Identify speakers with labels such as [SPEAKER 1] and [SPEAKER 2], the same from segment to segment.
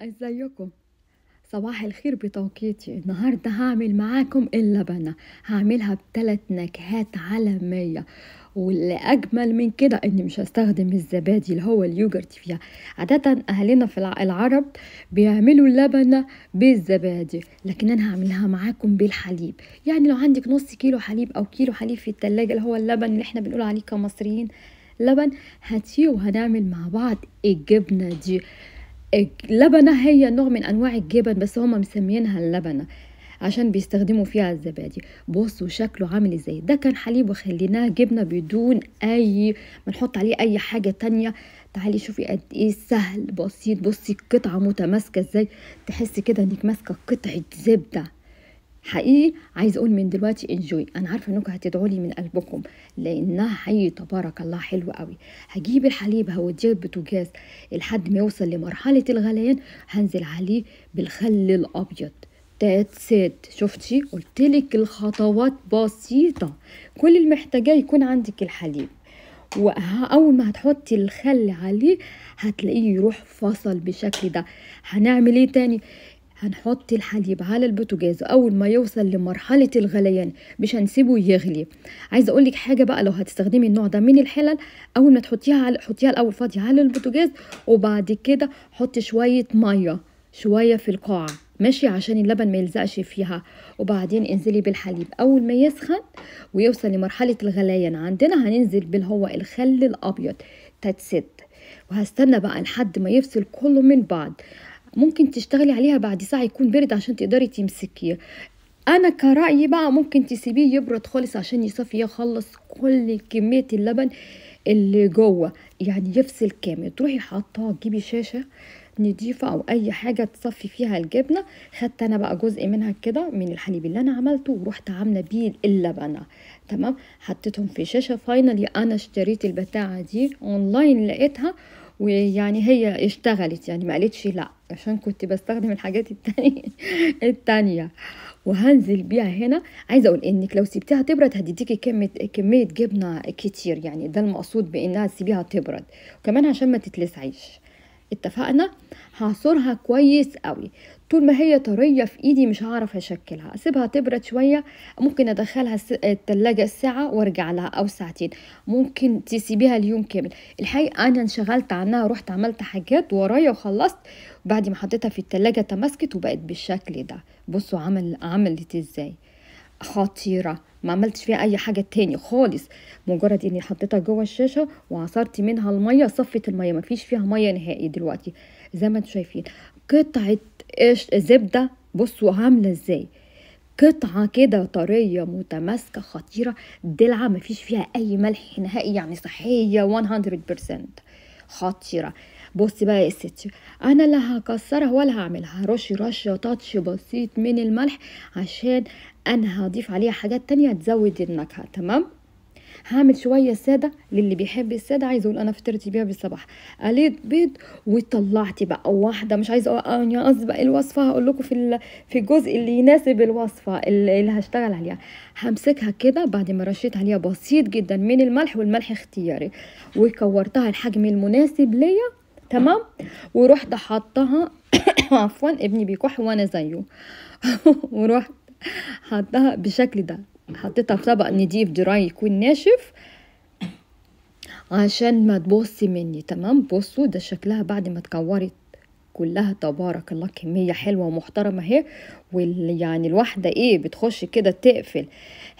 [SPEAKER 1] ازيكم صباح الخير بتوقيتي النهاردة هعمل معاكم اللبنة هعملها بثلاث نكهات عالمية واللي أجمل من كده إني مش هستخدم الزبادي اللي هو اليوجرت فيها عادة أهلنا في العرب بيعملوا اللبنة بالزبادي لكن أنا هعملها معاكم بالحليب يعني لو عندك نص كيلو حليب أو كيلو حليب في التلاجة اللي هو اللبن اللي احنا بنقول عليه كمصريين لبن هاتيه وهنعمل مع بعض الجبنة دي اللبنة هي نوع من أنواع الجبن بس هما مسمينها اللبنة عشان بيستخدموا فيها الزبادي بصوا شكله عامل ازاي ده كان حليب وخليناه جبنه بدون اي ما نحط عليه اي حاجه تانية تعالي شوفي قد ايه سهل بسيط بصي القطعه متماسكه ازاي تحسي كده انك ماسكه قطعه زبده حقيقي عايز اقول من دلوقتي انجوي انا عارفه انكم هتدعوا لي من قلبكم لانها حقيقي تبارك الله حلوه قوي هجيب الحليب هوديه البوتاجاز لحد ما يوصل لمرحله الغليان هنزل عليه بالخل الابيض تات سيت شفتي قلتلك الخطوات بسيطه كل المحتاجاه يكون عندك الحليب واول ما هتحطي الخل عليه هتلاقيه يروح فصل بالشكل ده هنعمل ايه تاني هنحط الحليب على البوتاجاز اول ما يوصل لمرحله الغليان مش هنسيبه يغلي عايزه اقول لك حاجه بقى لو هتستخدمي النوع ده من الحلل اول ما تحطيها على حطيها الاول فاضيه على البوتاجاز وبعد كده حطي شويه ميه شويه في القاع ماشي عشان اللبن ما يلزقش فيها وبعدين انزلي بالحليب اول ما يسخن ويوصل لمرحله الغليان عندنا هننزل بالهو الخل الابيض تتسد وهستنى بقى لحد ما يفصل كله من بعض ممكن تشتغلي عليها بعد ساعة يكون برد عشان تقدري تمسكيه انا كرأيي بقى ممكن تسيبيه يبرد خالص عشان يصفي يخلص كل كمية اللبن اللي جوه يعني يفصل كامل تروحي حاطاه تجيبي شاشة نضيفة او اي حاجة تصفي فيها الجبنة خدت انا بقى جزء منها كده من الحليب اللي انا عملته ورحت عاملة بيه اللبنة تمام حطيتهم في شاشة فاينلي انا اشتريت البتاعة دي اونلاين لقيتها ويعني هي اشتغلت يعني ما قالتش لا عشان كنت بستخدم الحاجات التانية التانية وهنزل بيها هنا عايزه اقول انك لو سبتيها تبرد هتديكي كميه كميه جبنه كتير يعني ده المقصود بانها تسيبيها تبرد وكمان عشان ما تتلسعيش اتفقنا هعصرها كويس قوي طول ما هي طرية في ايدي مش هعرف اشكلها اسيبها تبرد شوية ممكن ادخلها التلاجة الساعة وارجع لها او ساعتين ممكن تسيبيها اليوم كامل الحقيقة انا انشغلت عنها رحت عملت حاجات ورايا وخلصت بعد ما حطيتها في التلاجة تماسكت وبقت بالشكل ده بصوا عمل عملت ازاي خطيرة ما عملتش فيها اي حاجه تاني خالص مجرد اني حطيتها جوه الشاشه وعصرت منها الميه صفت الميه ما فيش فيها ميه نهائي دلوقتي زي ما انتم شايفين قطعه زبده بصوا عامله ازاي قطعة كده طرية متماسكة خطيرة دلعة مفيش فيها أي ملح نهائي يعني صحية 100% خطيرة بصي بقى يا ستي انا لا هكسرها ولا هعملها رشي رشه تاتش بسيط من الملح عشان انا هضيف عليها حاجات تانية تزود النكهه تمام هعمل شويه ساده للي بيحب الساده عايزه اقول انا فطرت بيها بالصباح قليت بيض وطلعت بقى واحده مش عايزه انا اسبق بقى الوصفه هقول لكم في في الجزء اللي يناسب الوصفه اللي هشتغل عليها همسكها كده بعد ما رشيت عليها بسيط جدا من الملح والملح اختياري وكورتها الحجم المناسب ليا تمام ورحت حطها عفوا ابني بيكح وانا زيه ورحت حطها بالشكل ده حطيتها في طبق نضيف دراي يكون ناشف عشان ما تبصي مني تمام بصوا ده شكلها بعد ما اتكورت كلها تبارك الله كميه حلوه ومحترمه اهي ويعني الواحده ايه بتخش كده تقفل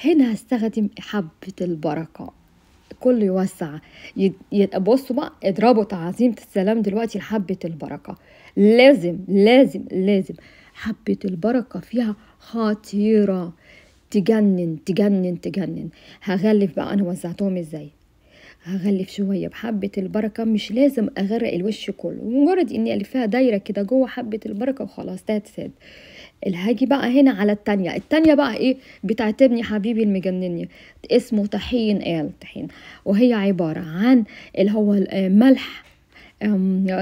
[SPEAKER 1] هنا هستخدم حبه البركه كل يوسع بصوا بقى اضربوا تعظيمة السلام دلوقتي لحبة البركة لازم لازم لازم حبة البركة فيها خطيرة تجنن تجنن تجنن هغلف بقى أنا وزعتهم إزاي هغلف شوية بحبة البركة مش لازم أغرق الوش كله مجرد إني ألفها دايرة كده جوه حبة البركة وخلاص تات ساد الهاجي بقى هنا على التانية التانية بقى إيه بتعتبني حبيبي المجنني اسمه طحين قال طحين وهي عبارة عن اللي هو آه، ملح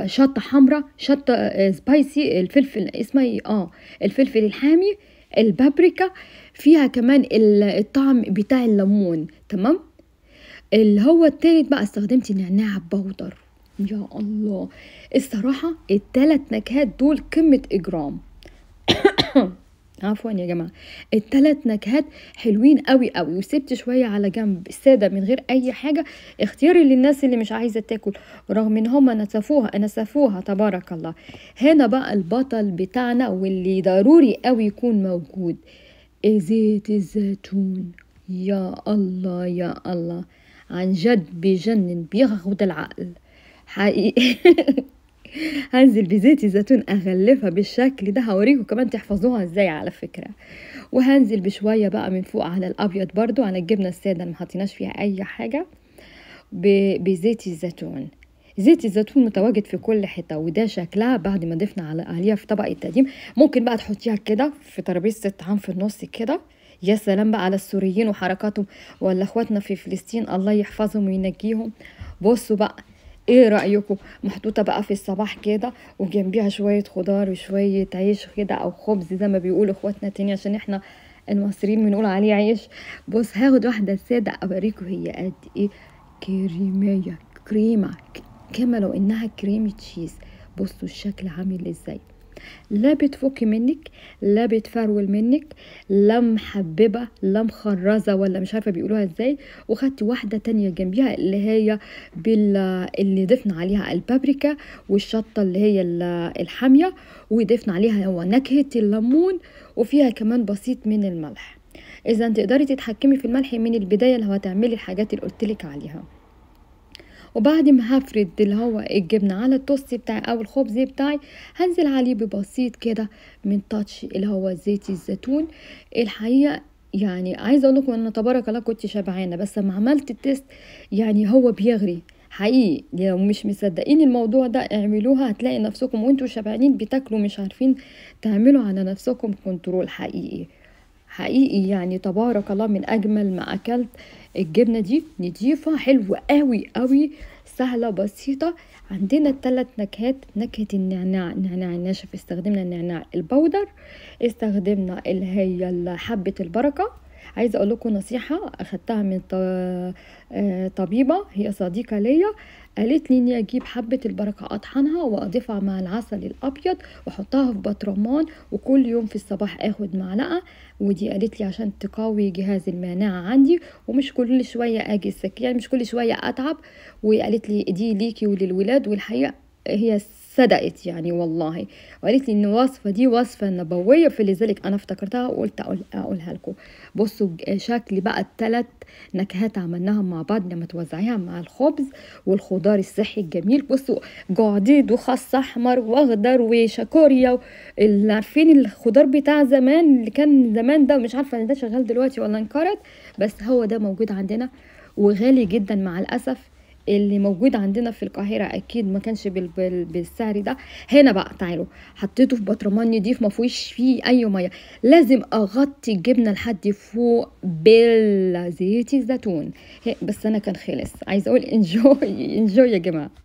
[SPEAKER 1] شطة حمراء شطة سبايسي آه، الفلفل اسمه اه الفلفل الحامي البابريكا فيها كمان الطعم بتاع الليمون تمام اللي هو التالت بقى استخدمت نعناع بودر يا الله الصراحة التلات نكهات دول قمة إجرام عفوا يا جماعة التلات نكهات حلوين قوي قوي وسبت شوية على جنب سادة من غير أي حاجة اختياري للناس اللي مش عايزة تاكل رغم ان هما نسفوها نسفوها تبارك الله هنا بقى البطل بتاعنا واللي ضروري قوي يكون موجود زيت الزيتون يا الله يا الله عن جد بجنن بياخد العقل حقيقي هنزل بزيت الزيتون اغلفها بالشكل ده هوريكم كمان تحفظوها ازاي على فكره وهنزل بشويه بقى من فوق على الابيض برضو على الجبنه الساده ما محطيناش فيها اي حاجه بزيت الزيتون زيت الزيتون متواجد في كل حته وده شكلها بعد ما ضفنا على عليها في طبق التقديم ممكن بقى تحطيها كده في ترابيزه الطعام في النص كده يا سلام بقى على السوريين وحركاتهم ولا اخواتنا في فلسطين الله يحفظهم وينجيهم بصوا بقى ايه رأيكم محطوطة بقى في الصباح كده وجنبيها شوية خضار وشوية عيش كده او خبز زي ما بيقولوا اخواتنا تاني عشان احنا المصريين بنقول عليه عيش بص هاخد واحدة سادة اوريكم هي قد ايه كريمية كريمة كما لو انها كريمة تشيز بصوا الشكل عامل ازاي لا بتفكي منك لا بتفرول منك لا محببه لا مخرزه ولا مش عارفه بيقولوها ازاي وخدت واحده تانية جنبيها اللي هي بال اللي ضفنا عليها البابريكا والشطه اللي هي الحاميه وضفنا عليها هو نكهه الليمون وفيها كمان بسيط من الملح اذا تقدري تتحكمي في الملح من البدايه لو هتعملي الحاجات اللي قلتلك عليها وبعد ما هفرد اللي هو الجبنة على التوست بتاعي أو الخبز بتاعي هنزل عليه ببسيط كده من تاتش اللي هو زيت الزيتون الحقيقة يعني عايزة أقول لكم إن تبارك الله كنت شبعانة بس لما عملت التيست يعني هو بيغري حقيقي لو مش مصدقين الموضوع ده اعملوها هتلاقي نفسكم وانتوا شبعانين بتاكلوا مش عارفين تعملوا على نفسكم كنترول حقيقي حقيقي يعني تبارك الله من اجمل ما اكلت الجبنه دي نضيفه حلوه قوي قوي سهله بسيطه عندنا الثلاث نكهات نكهه النعناع النعناع الناشف استخدمنا النعناع البودر استخدمنا اللي هي حبه البركه عايزه اقول لكم نصيحه اخدتها من آه، طبيبه هي صديقه ليا قالت لي اني اجيب حبه البركه اطحنها واضيفها مع العسل الابيض واحطها في بطرمان وكل يوم في الصباح اخد معلقه ودي قالت لي عشان تقوي جهاز المناعه عندي ومش كل شويه اجي السكين يعني مش كل شويه اتعب وقالت لي دي ليكي وللولاد والحقيقه هي صدقت يعني والله وقالت لي ان الوصفه دي وصفه نبويه فلذلك انا افتكرتها وقلت أقول اقولها لكم بصوا شكل بقى الثلاث نكهات عملناها مع بعض لما توزعيها مع الخبز والخضار الصحي الجميل بصوا جعديد وخس احمر واخضر وشاكوريا اللي عارفين الخضار بتاع زمان اللي كان زمان ده مش عارفه ان ده شغال دلوقتي ولا انكرت بس هو ده موجود عندنا وغالي جدا مع الاسف اللي موجود عندنا في القاهرة أكيد ما كانش بالسعر ده هنا بقى تعالوا حطيته في بطرمان نضيف ما فيهوش فيه أي مية لازم أغطي الجبنة لحد فوق بالزيت الزيتون بس أنا كان خلص عايزة أقول انجوي انجوي يا جماعة